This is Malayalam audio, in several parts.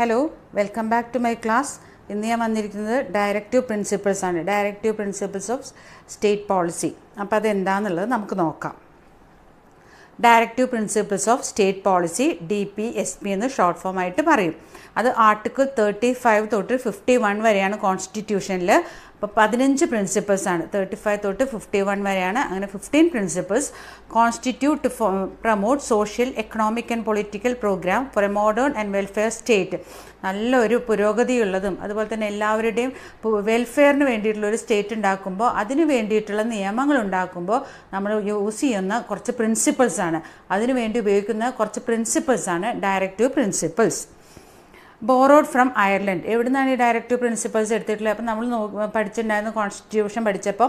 Hello welcome back to my class ഇന്ന് ഞാൻ വന്നിരിക്കുന്നത് ഡയറക്റ്റീവ് പ്രിൻസിപ്പിൾസ് ആണ് directive principles of state policy അപ്പോൾ അതെന്താണെന്നുള്ളത് നമുക്ക് നോക്കാം directive principles of state policy D P S P എന്ന് ഷോർട്ട് ഫോം ആയിട്ട് പറയും അത് ആർട്ടിക്കിൾ തേർട്ടി ഫൈവ് തൊട്ട് ഫിഫ്റ്റി വൺ വരെയാണ് കോൺസ്റ്റിറ്റ്യൂഷനിൽ അപ്പോൾ പതിനഞ്ച് ആണ് തേർട്ടി ഫൈവ് തൊട്ട് ഫിഫ്റ്റി വൺ വരെയാണ് അങ്ങനെ fifteen principles constitute promote social economic and political program for a modern and welfare state നല്ലൊരു പുരോഗതിയുള്ളതും അതുപോലെ തന്നെ എല്ലാവരുടെയും വെൽഫെയറിന് വേണ്ടിയിട്ടുള്ള ഒരു സ്റ്റേറ്റ് ഉണ്ടാക്കുമ്പോൾ അതിന് വേണ്ടിയിട്ടുള്ള നിയമങ്ങൾ ഉണ്ടാക്കുമ്പോൾ നമ്മൾ യൂസ് ചെയ്യുന്ന കുറച്ച് ആണ് അതിനുവേണ്ടി ഉപയോഗിക്കുന്ന കുറച്ച് ആണ് directive principles borrowed from Ireland എവിടുന്നാണ് ഈ ഡയറക്റ്റീവ് പ്രിൻസിപ്പൾസ് എടുത്തിട്ടുള്ളത് അപ്പം നമ്മൾ പഠിച്ചിട്ടുണ്ടായിരുന്നു കോൺസ്റ്റിറ്റ്യൂഷൻ പഠിച്ചപ്പോൾ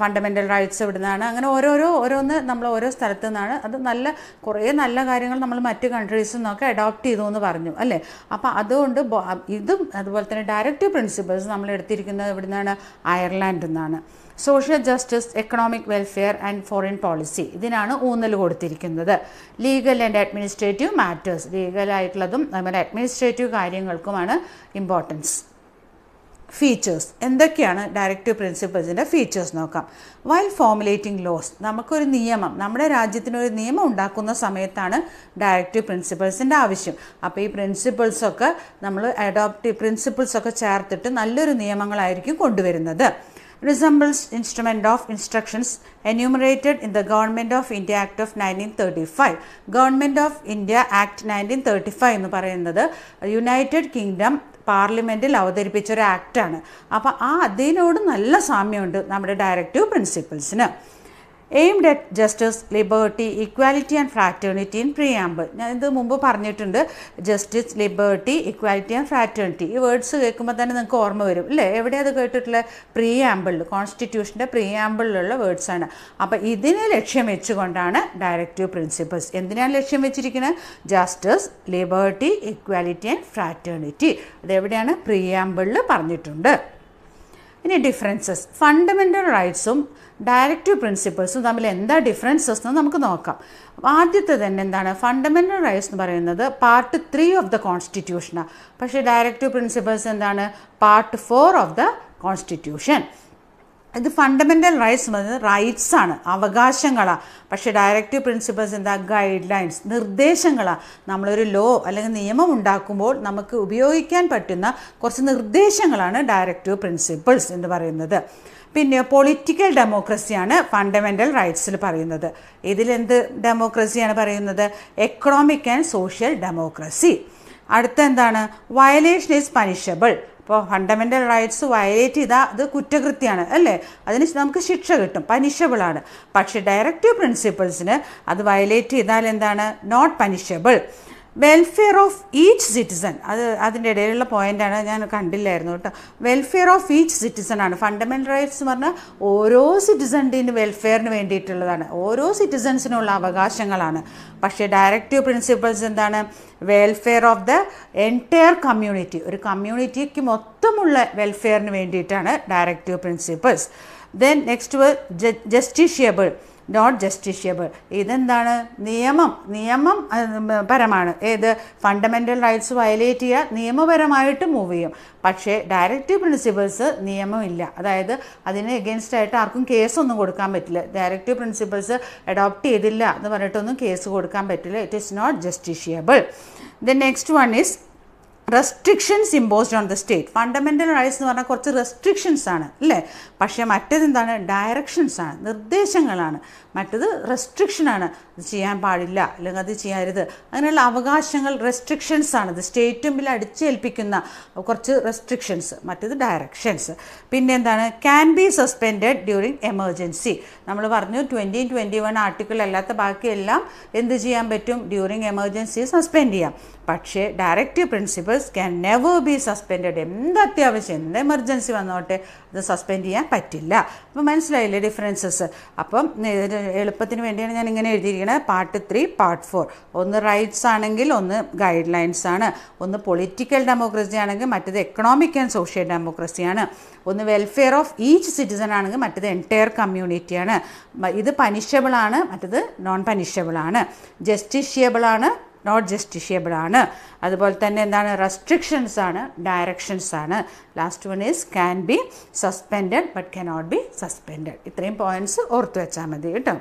ഫണ്ടമെൻ്റൽ റൈറ്റ്സ് ഇവിടുന്നാണ് അങ്ങനെ ഓരോരോ ഓരോന്ന് നമ്മൾ ഓരോ സ്ഥലത്തു നിന്നാണ് അത് നല്ല കുറേ നല്ല കാര്യങ്ങൾ നമ്മൾ മറ്റ് കൺട്രീസിൽ നിന്നൊക്കെ അഡോപ്റ്റ് ചെയ്തു എന്ന് പറഞ്ഞു അല്ലേ അപ്പോൾ അതുകൊണ്ട് ഇതും അതുപോലെ തന്നെ ഡയറക്റ്റീവ് പ്രിൻസിപ്പൾസ് നമ്മൾ എടുത്തിരിക്കുന്നത് എവിടുന്നാണ് അയർലാൻഡിൽ നിന്നാണ് social justice economic welfare and foreign policy ഇതിനാണ് ഊന്നൽ കൊടുത്തിരിക്കുന്നത് ലീഗൽ ആൻഡ് അഡ്മിനിസ്ട്രേറ്റീവ് മാറ്റേഴ്സ് ലീഗലായിട്ടുള്ളതും അതുപോലെ അഡ്മിനിസ്ട്രേറ്റീവ് കാര്യങ്ങൾക്കുമാണ് ഇമ്പോർട്ടൻസ് ഫീച്ചേഴ്സ് എന്തൊക്കെയാണ് ഡയറക്റ്റീവ് പ്രിൻസിപ്പിൾസിൻ്റെ ഫീച്ചേഴ്സ് നോക്കാം വൈൽ ഫോമുലേറ്റിംഗ് ലോസ് നമുക്കൊരു നിയമം നമ്മുടെ രാജ്യത്തിനൊരു നിയമം ഉണ്ടാക്കുന്ന സമയത്താണ് ഡയറക്റ്റീവ് പ്രിൻസിപ്പിൾസിൻ്റെ ആവശ്യം അപ്പോൾ ഈ പ്രിൻസിപ്പിൾസൊക്കെ നമ്മൾ അഡോപ്റ്റീവ് പ്രിൻസിപ്പിൾസൊക്കെ ചേർത്തിട്ട് നല്ലൊരു നിയമങ്ങളായിരിക്കും കൊണ്ടുവരുന്നത് resembles instrument of instructions enumerated in the Government of India Act of 1935. Government of India Act 1935 എന്ന് പറയുന്നത് യുണൈറ്റഡ് കിങ്ഡം പാർലമെൻറ്റിൽ അവതരിപ്പിച്ച ഒരു ആണ് അപ്പോൾ ആ അതിനോട് നല്ല സാമ്യമുണ്ട് നമ്മുടെ ഡയറക്റ്റീവ് പ്രിൻസിപ്പിൾസിന് aimed at justice liberty equality and fraternity in preamble ഞാൻ ഇത് മുമ്പ് പറഞ്ഞിട്ടുണ്ട് justice liberty equality and fraternity ഈ വേർഡ്സ് കേൾക്കുമ്പോൾ തന്നെ നിങ്ങൾക്ക് ഓർമ്മ വരും അല്ലേ എവിടെ അത് കേട്ടിട്ടുള്ള പ്രിയാമ്പിളിൽ കോൺസ്റ്റിറ്റ്യൂഷൻ്റെ പ്രിയാമ്പിളിലുള്ള വേർഡ്സാണ് അപ്പോൾ ഇതിനെ ലക്ഷ്യം വെച്ചുകൊണ്ടാണ് ഡയറക്റ്റീവ് പ്രിൻസിപ്പൾസ് എന്തിനാണ് ലക്ഷ്യം വെച്ചിരിക്കുന്നത് justice liberty equality and fraternity അതെവിടെയാണ് പ്രിയാമ്പിളിൽ പറഞ്ഞിട്ടുണ്ട് ഇനി ഡിഫറൻസസ് ഫണ്ടമെൻ്റൽ റൈറ്റ്സും ഡയറക്റ്റീവ് പ്രിൻസിപ്പിൾസും തമ്മിൽ എന്താ ഡിഫറൻസസ് എന്ന് നമുക്ക് നോക്കാം ആദ്യത്തെ തന്നെ എന്താണ് ഫണ്ടമെൻ്റൽ റൈറ്റ്സ് എന്ന് പറയുന്നത് പാർട്ട് ത്രീ ഓഫ് ദ കോൺസ്റ്റിറ്റ്യൂഷനാണ് പക്ഷേ ഡയറക്റ്റീവ് പ്രിൻസിപ്പിൾസ് എന്താണ് part four of the constitution ഇത് ഫണ്ടമെൻ്റൽ റൈറ്റ്സ് എന്ന് പറയുന്നത് റൈറ്റ്സ് ആണ് അവകാശങ്ങളാണ് പക്ഷേ ഡയറക്റ്റീവ് പ്രിൻസിപ്പൾസ് എന്താ ഗൈഡ് ലൈൻസ് നിർദ്ദേശങ്ങളാണ് നമ്മളൊരു ലോ അല്ലെങ്കിൽ നിയമം ഉണ്ടാക്കുമ്പോൾ നമുക്ക് ഉപയോഗിക്കാൻ പറ്റുന്ന കുറച്ച് നിർദ്ദേശങ്ങളാണ് ഡയറക്റ്റീവ് പ്രിൻസിപ്പിൾസ് എന്ന് പറയുന്നത് പിന്നെ പൊളിറ്റിക്കൽ ഡെമോക്രസിയാണ് ഫണ്ടമെൻ്റൽ റൈറ്റ്സിൽ പറയുന്നത് ഇതിലെന്ത് ഡെമോക്രസിയാണ് പറയുന്നത് എക്കണോമിക് ആൻഡ് സോഷ്യൽ ഡെമോക്രസി അടുത്ത എന്താണ് വയലേഷൻ ഈസ് പനിഷബിൾ ഇപ്പോൾ ഫണ്ടമെൻ്റൽ റൈറ്റ്സ് വയലേറ്റ് ചെയ്താൽ അത് കുറ്റകൃത്യമാണ് അല്ലേ അതിന് നമുക്ക് ശിക്ഷ കിട്ടും പനിഷബിളാണ് പക്ഷേ ഡയറക്റ്റീവ് പ്രിൻസിപ്പിൾസിന് അത് വയലേറ്റ് ചെയ്താൽ എന്താണ് not punishable welfare of each citizen അത് അതിൻ്റെ ഇടയിലുള്ള പോയിൻ്റാണ് ഞാൻ കണ്ടില്ലായിരുന്നു കേട്ടോ വെൽഫെയർ ഓഫ് ഈച്ച് സിറ്റിസൺ ആണ് ഫണ്ടമെൻ്റൽ റൈറ്റ്സ് എന്ന് പറഞ്ഞാൽ ഓരോ സിറ്റിസൻ്റെയും വെൽഫെയറിന് വേണ്ടിയിട്ടുള്ളതാണ് ഓരോ സിറ്റിസൺസിനുള്ള അവകാശങ്ങളാണ് പക്ഷേ ഡയറക്റ്റീവ് പ്രിൻസിപ്പിൾസ് എന്താണ് welfare of the entire community ഒരു കമ്മ്യൂണിറ്റിക്ക് മൊത്തമുള്ള വെൽഫെയറിന് വേണ്ടിയിട്ടാണ് directive principles then next justiciable not justiciable ഇതെന്താണ് നിയമം നിയമം പരമാണ് ഏത് ഫണ്ടമെൻ്റൽ റൈറ്റ്സ് വയലേറ്റ് ചെയ്യുക നിയമപരമായിട്ട് മൂവ് ചെയ്യും പക്ഷേ ഡയറക്റ്റീവ് പ്രിൻസിപ്പിൾസ് നിയമമില്ല അതായത് അതിന് എഗെയിൻസ്റ്റ് ആയിട്ട് ആർക്കും കേസൊന്നും കൊടുക്കാൻ പറ്റില്ല ഡയറക്റ്റീവ് പ്രിൻസിപ്പിൾസ് അഡോപ്റ്റ് ചെയ്തില്ല എന്ന് പറഞ്ഞിട്ടൊന്നും കേസ് കൊടുക്കാൻ പറ്റില്ല it is not justiciable the next one is restrictions imposed on the state fundamental rights എന്ന് പറഞ്ഞാൽ കുറച്ച് റെസ്ട്രിക്ഷൻസ് ആണ് അല്ലേ പക്ഷേ മറ്റേതെന്താണ് ഡയറക്ഷൻസ് ആണ് നിർദ്ദേശങ്ങളാണ് മറ്റത് റെസ്ട്രിക്ഷനാണ് ഇത് ചെയ്യാൻ പാടില്ല അല്ലെങ്കിൽ അത് ചെയ്യരുത് അങ്ങനെയുള്ള അവകാശങ്ങൾ റെസ്ട്രിക്ഷൻസ് ആണ് ഇത് സ്റ്റേറ്റ് മുമ്പിൽ അടിച്ചേൽപ്പിക്കുന്ന കുറച്ച് റെസ്ട്രിക്ഷൻസ് മറ്റത് ഡയറക്ഷൻസ് പിന്നെ എന്താണ് can be suspend during emergency നമ്മൾ പറഞ്ഞു ട്വൻറ്റി ട്വൻറ്റി വൺ ആർട്ടിക്കിൾ അല്ലാത്ത ബാക്കിയെല്ലാം എന്ത് ചെയ്യാൻ പറ്റും ഡ്യൂറിങ് എമർജൻസി സസ്പെൻഡ് ചെയ്യാം പക്ഷേ directive principles can never be suspend എന്ത് അത്യാവശ്യം എന്ത് എമർജൻസി വന്നോട്ടെ അത് സസ്പെൻഡ് ചെയ്യാൻ പറ്റില്ല അപ്പോൾ മനസ്സിലായില്ലേ ഡിഫറൻസസ് അപ്പം എളുപ്പത്തിന് വേണ്ടിയാണ് ഞാൻ ഇങ്ങനെ എഴുതിയിരിക്കുന്നത് പാർട്ട് ത്രീ പാർട്ട് ഫോർ ഒന്ന് റൈറ്റ്സ് ആണെങ്കിൽ ഒന്ന് ഗൈഡ് ലൈൻസ് ആണ് ഒന്ന് പൊളിറ്റിക്കൽ ഡെമോക്രസി ആണെങ്കിൽ മറ്റേത് എക്കണോമിക് ആൻഡ് സോഷ്യൽ ഡെമോക്രസിയാണ് ഒന്ന് വെൽഫെയർ ഓഫ് ഈച്ച് സിറ്റിസൺ ആണെങ്കിൽ മറ്റേത് എൻറ്റയർ കമ്മ്യൂണിറ്റിയാണ് ഇത് ആണ് മറ്റേത് നോൺ ആണ് ജസ്റ്റിഷ്യബിൾ ആണ് നോട്ട് ജസ്റ്റിഷ്യബിൾ ആണ് അതുപോലെ തന്നെ എന്താണ് റെസ്ട്രിക്ഷൻസ് ആണ് ഡയറക്ഷൻസ് ആണ് last one is can be suspended but cannot be suspended ഇത്രയും പോയിൻറ്റ്സ് ഓർത്ത് വെച്ചാൽ മതി കേട്ടോ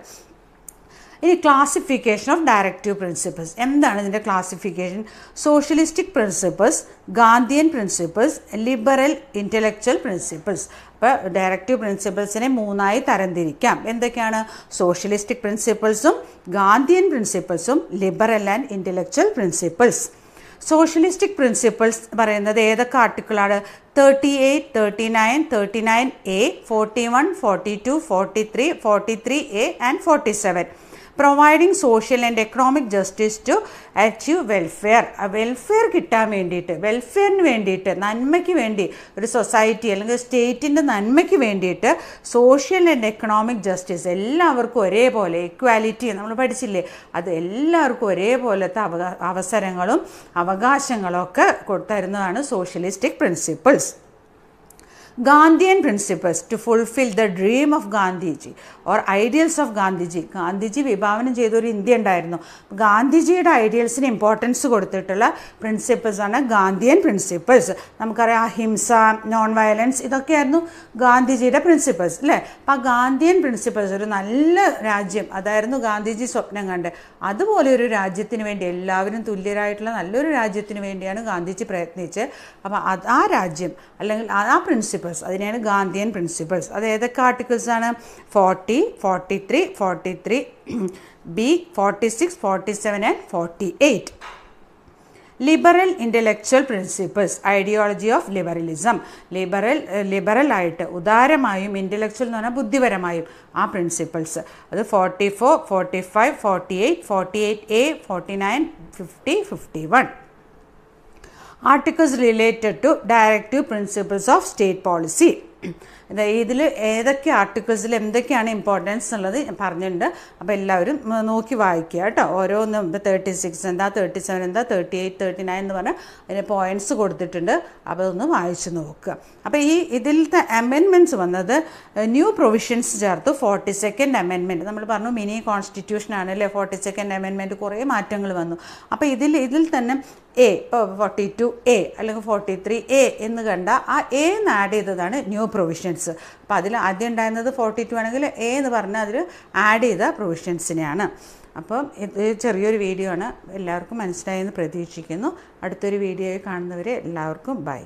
ഇനി ക്ലാസിഫിക്കേഷൻ ഓഫ് ഡയറക്റ്റീവ് പ്രിൻസിപ്പിൾസ് എന്താണ് ഇതിൻ്റെ classification socialistic principles Gandhian principles liberal intellectual principles അപ്പോൾ ഡയറക്റ്റീവ് പ്രിൻസിപ്പിൾസിനെ മൂന്നായി തരംതിരിക്കാം എന്തൊക്കെയാണ് സോഷ്യലിസ്റ്റിക് പ്രിൻസിപ്പിൾസും ഗാന്ധിയൻ പ്രിൻസിപ്പിൾസും liberal and intellectual principles socialistic principles പറയുന്നത് ഏതൊക്കെ ആർട്ടിക്കിളാണ് thirty eight thirty nine thirty nine A forty one forty two forty three forty three A and forty seven providing social and economic justice to achieve welfare welfare കിട്ടാൻ വേണ്ടിയിട്ട് വെൽഫെയറിന് വേണ്ടിയിട്ട് നന്മയ്ക്ക് വേണ്ടി ഒരു സൊസൈറ്റി അല്ലെങ്കിൽ സ്റ്റേറ്റിൻ്റെ നന്മയ്ക്ക് വേണ്ടിയിട്ട് സോഷ്യൽ ആൻഡ് എക്കണോമിക് ജസ്റ്റിസ് എല്ലാവർക്കും ഒരേപോലെ ഇക്വാലിറ്റി നമ്മൾ പഠിച്ചില്ലേ അത് എല്ലാവർക്കും ഒരേപോലത്തെ അവസരങ്ങളും അവകാശങ്ങളും ഒക്കെ socialistic principles Gandhian principles to fulfil the dream of Gandhiji or ideals of Gandhiji Gandhiji വിഭാവനം ചെയ്ത ഒരു ഇന്ത്യ ഉണ്ടായിരുന്നു ഗാന്ധിജിയുടെ ഐഡിയൽസിന് ഇമ്പോർട്ടൻസ് കൊടുത്തിട്ടുള്ള പ്രിൻസിപ്പിൾസ് ആണ് ഗാന്ധിയൻ പ്രിൻസിപ്പിൾസ് നമുക്കറിയാം അഹിംസ നോൺ വയലൻസ് ഇതൊക്കെയായിരുന്നു ഗാന്ധിജിയുടെ പ്രിൻസിപ്പിൾസ് അല്ലേ അപ്പം ആ ഗാന്ധിയൻ പ്രിൻസിപ്പിൾസ് ഒരു നല്ല രാജ്യം അതായിരുന്നു ഗാന്ധിജി സ്വപ്നം കണ്ട് അതുപോലെ ഒരു രാജ്യത്തിന് വേണ്ടി എല്ലാവരും തുല്യരായിട്ടുള്ള നല്ലൊരു രാജ്യത്തിന് വേണ്ടിയാണ് ഗാന്ധിജി പ്രയത്നിച്ച് അപ്പം ആ രാജ്യം അല്ലെങ്കിൽ ആ പ്രിൻസിപ്പിൾ പ്രിൻസിപ്പിൾസ് അതിനെയാണ് ഗാന്ധിയൻ പ്രിൻസിപ്പിൾസ് അത് ഏതൊക്കെ ആർട്ടിക്കിൾസ് ആണ് forty forty three forty three B forty six forty seven and forty eight liberal intellectual principles ideology of liberalism liberal ലിബറലായിട്ട് ഉദാരമായും ഇൻ്റലക്ച്വൽ എന്ന് പറഞ്ഞാൽ ബുദ്ധിപരമായും ആ പ്രിൻസിപ്പിൾസ് അത് forty four forty five forty eight forty eight A forty nine fifty fifty one articles related to directive principles of state policy. ഇതിൽ ഏതൊക്കെ ആർട്ടിക്കിൾസിൽ എന്തൊക്കെയാണ് ഇമ്പോർട്ടൻസ് എന്നുള്ളത് പറഞ്ഞിട്ടുണ്ട് അപ്പോൾ എല്ലാവരും നോക്കി വായിക്കുക കേട്ടോ ഓരോന്നും ഇപ്പോൾ തേർട്ടി സിക്സ് എന്താ തേർട്ടി സെവൻ എന്താ തേർട്ടി എയ്റ്റ് തേർട്ടി നയൻ എന്ന് പറഞ്ഞാൽ അതിന് പോയിൻറ്റ്സ് കൊടുത്തിട്ടുണ്ട് അപ്പോൾ ഒന്ന് വായിച്ചു നോക്കുക അപ്പോൾ ഈ ഇതിലത്തെ അമെൻമെൻറ്റ്സ് വന്നത് ന്യൂ പ്രൊവിഷൻസ് ചേർത്ത് ഫോർട്ടി സെക്കൻഡ് അമെൻമെൻറ്റ് നമ്മൾ പറഞ്ഞു മിനി കോൺസ്റ്റിറ്റ്യൂഷൻ ആണല്ലേ ഫോർട്ടി സെക്കൻഡ് അമെൻമെൻറ്റ് കുറേ മാറ്റങ്ങൾ വന്നു അപ്പോൾ ഇതിൽ ഇതിൽ തന്നെ എ ഫോർട്ടി ടു എ അല്ലെങ്കിൽ ഫോർട്ടി ത്രീ എ എന്ന് കണ്ട ആ എ എന്ന് ആഡ് ചെയ്തതാണ് ന്യൂ പ്രൊവിഷൻ പ്രൊവിഷൻസ് അപ്പോൾ അതിൽ ആദ്യം ഉണ്ടായിരുന്നത് ഫോർട്ടി ടു ആണെങ്കിൽ എ എന്ന് പറഞ്ഞാൽ അതിൽ ആഡ് ചെയ്ത പ്രൊവിഷൻസിനെയാണ് അപ്പം ഇത് ചെറിയൊരു വീഡിയോ ആണ് എല്ലാവർക്കും മനസ്സിലായെന്ന് പ്രതീക്ഷിക്കുന്നു അടുത്തൊരു വീഡിയോയിൽ കാണുന്നവരെ എല്ലാവർക്കും ബൈ